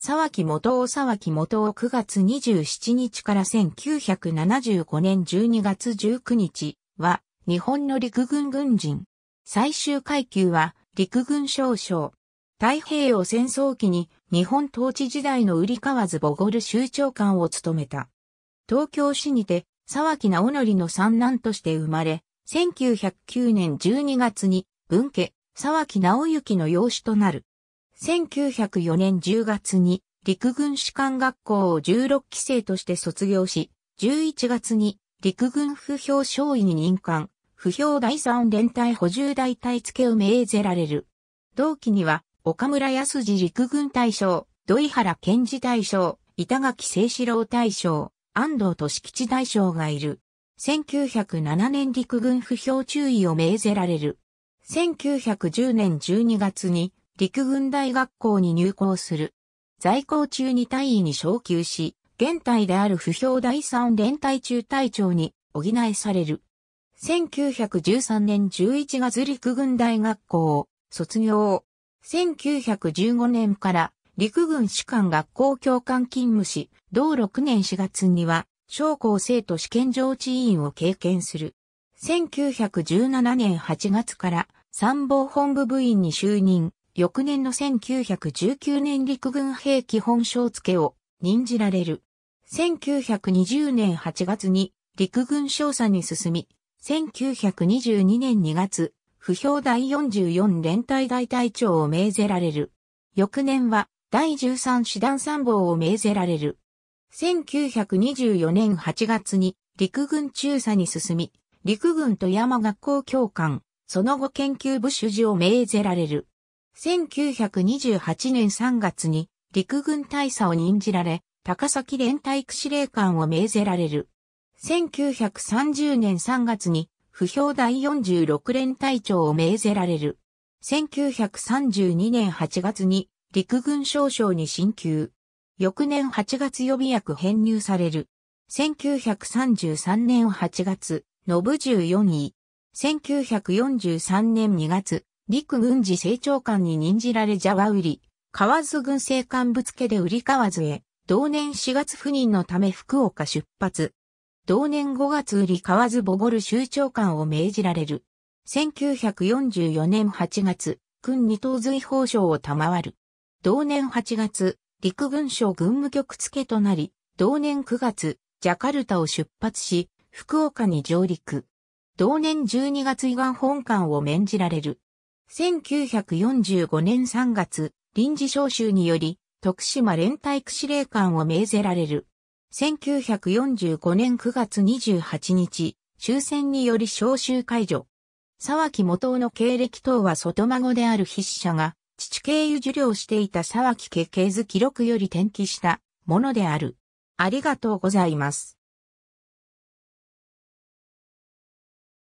沢木元夫沢木元夫9月27日から1975年12月19日は日本の陸軍軍人。最終階級は陸軍少将。太平洋戦争期に日本統治時代の売り買わずボゴル州長官を務めた。東京市にて沢木直則の三男として生まれ、1909年12月に文家沢木直之の養子となる。1904年10月に陸軍士官学校を16期生として卒業し、11月に陸軍不評少尉に任官、不評第3連隊補充大隊付けを命ぜられる。同期には岡村康次陸軍大将、土井原健治大将、板垣清志郎大将、安藤俊吉大将がいる。1907年陸軍不評注意を命ぜられる。1910年12月に陸軍大学校に入校する。在校中に大尉に昇級し、現隊である不評第三連隊中隊長に補いされる。1913年11月陸軍大学校を卒業。1915年から陸軍士官学校教官勤務し、同6年4月には将校生徒試験上地委員を経験する。1917年8月から参謀本部部員に就任。翌年の1919年陸軍兵基本章付を任じられる。1920年8月に陸軍少佐に進み、1922年2月、不評第44連隊大隊長を命ぜられる。翌年は第13師団参謀を命ぜられる。1924年8月に陸軍中佐に進み、陸軍富山学校教官、その後研究部主事を命ぜられる。1928年3月に陸軍大佐を任じられ、高崎連隊区司令官を命ぜられる。1930年3月に、不評第46連隊長を命ぜられる。1932年8月に、陸軍少将に進級。翌年8月予備役編入される。1933年8月、信14位。1943年2月、陸軍事政長官に任じられジャワ売り、河津軍政官ぶつけで売り河津へ、同年4月赴任のため福岡出発。同年5月売り河津ボゴル州長官を命じられる。1944年8月、軍二等随法省を賜る。同年8月、陸軍省軍務局付となり、同年9月、ジャカルタを出発し、福岡に上陸。同年12月伊が本館を免じられる。1945年3月、臨時召集により、徳島連隊区司令官を命ぜられる。1945年9月28日、終戦により召集解除。沢木元夫の経歴等は外孫である筆者が、父経由受領していた沢木家系図記録より転記したものである。ありがとうございます。